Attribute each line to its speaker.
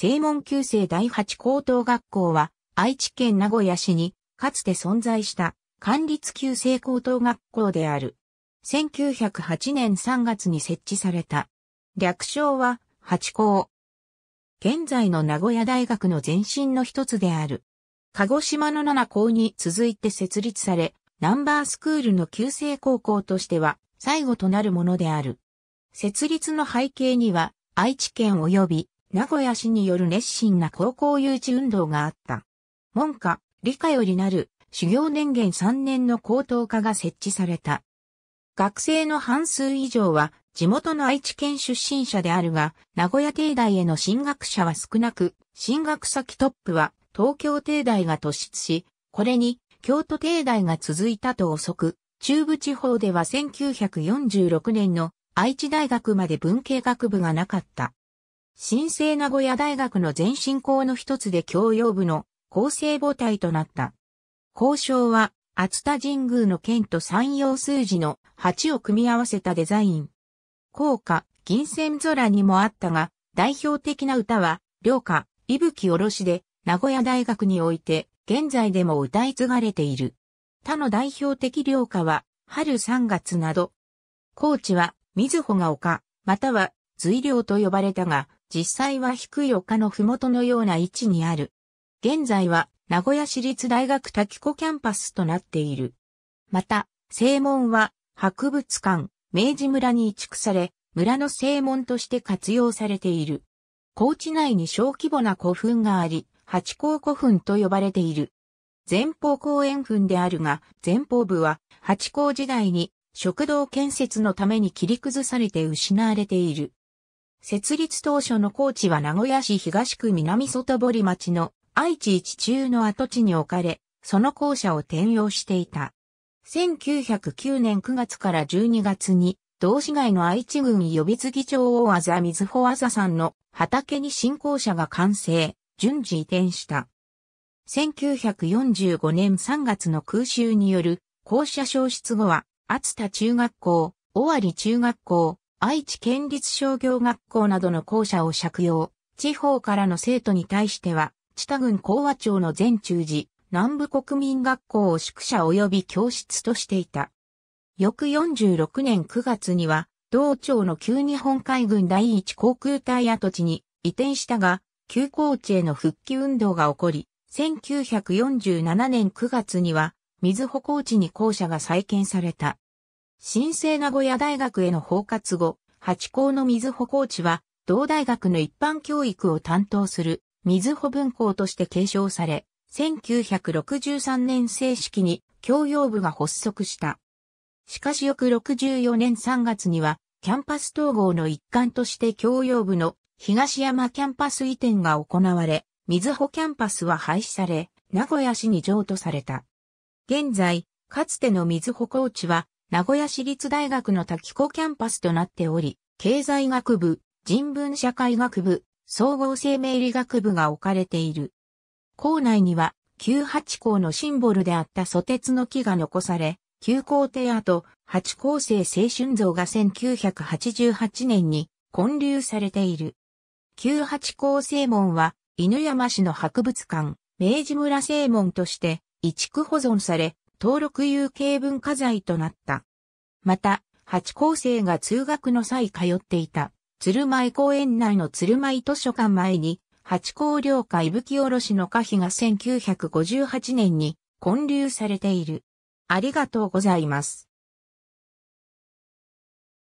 Speaker 1: 正門旧制第八高等学校は、愛知県名古屋市に、かつて存在した、管立旧制高等学校である。1908年3月に設置された。略称は、八高。現在の名古屋大学の前身の一つである。鹿児島の七校に続いて設立され、ナンバースクールの旧制高校としては最後となるものである。設立の背景には、愛知県及び名古屋市による熱心な高校誘致運動があった。文科、理科よりなる修行年限3年の高等科が設置された。学生の半数以上は地元の愛知県出身者であるが、名古屋帝大への進学者は少なく、進学先トップは東京帝大が突出し、これに京都帝大が続いたと遅く、中部地方では1946年の愛知大学まで文系学部がなかった。新生名古屋大学の前進校の一つで教養部の構成母体となった。交渉は、厚田神宮の剣と山陽数字の8を組み合わせたデザイン。高歌、銀線空にもあったが、代表的な歌は、良歌、伊吹おろしで、名古屋大学において、現在でも歌い継がれている。他の代表的良歌は、春3月など。高知は、水穂が丘、または、随良と呼ばれたが、実際は低い丘の麓のような位置にある。現在は名古屋市立大学滝子キャンパスとなっている。また、正門は博物館、明治村に移築され、村の正門として活用されている。高地内に小規模な古墳があり、八甲古墳と呼ばれている。前方後円墳であるが、前方部は八甲時代に食堂建設のために切り崩されて失われている。設立当初の高知は名古屋市東区南外堀町の愛知一中の跡地に置かれ、その校舎を転用していた。1909年9月から12月に、同市街の愛知郡予備継町大あざ水穂あざさんの畑に新校舎が完成、順次移転した。1945年3月の空襲による校舎消失後は、厚田中学校、尾張中学校、愛知県立商業学校などの校舎を借用、地方からの生徒に対しては、知多郡高和町の全中寺、南部国民学校を宿舎及び教室としていた。翌46年9月には、同町の旧日本海軍第一航空隊跡地に移転したが、旧高地への復帰運動が起こり、1947年9月には、水穂高地に校舎が再建された。新生名古屋大学への包括後、八高の水穂コーチは、同大学の一般教育を担当する水穂分校として継承され、1963年正式に教養部が発足した。しかし翌64年3月には、キャンパス統合の一環として教養部の東山キャンパス移転が行われ、水穂キャンパスは廃止され、名古屋市に譲渡された。現在、かつての水穂コーチは、名古屋市立大学の滝子キャンパスとなっており、経済学部、人文社会学部、総合生命理学部が置かれている。校内には、旧八校のシンボルであった蘇鉄の木が残され、旧校庭跡、八校生青春像が1988年に建立されている。旧八校正門は、犬山市の博物館、明治村正門として、移築保存され、登録有形文化財となった。また、八高生が通学の際通っていた、鶴舞公園内の鶴舞図書館前に、八高領下伊吹おろしの歌碑が1958年に建立されている。ありがとうございます。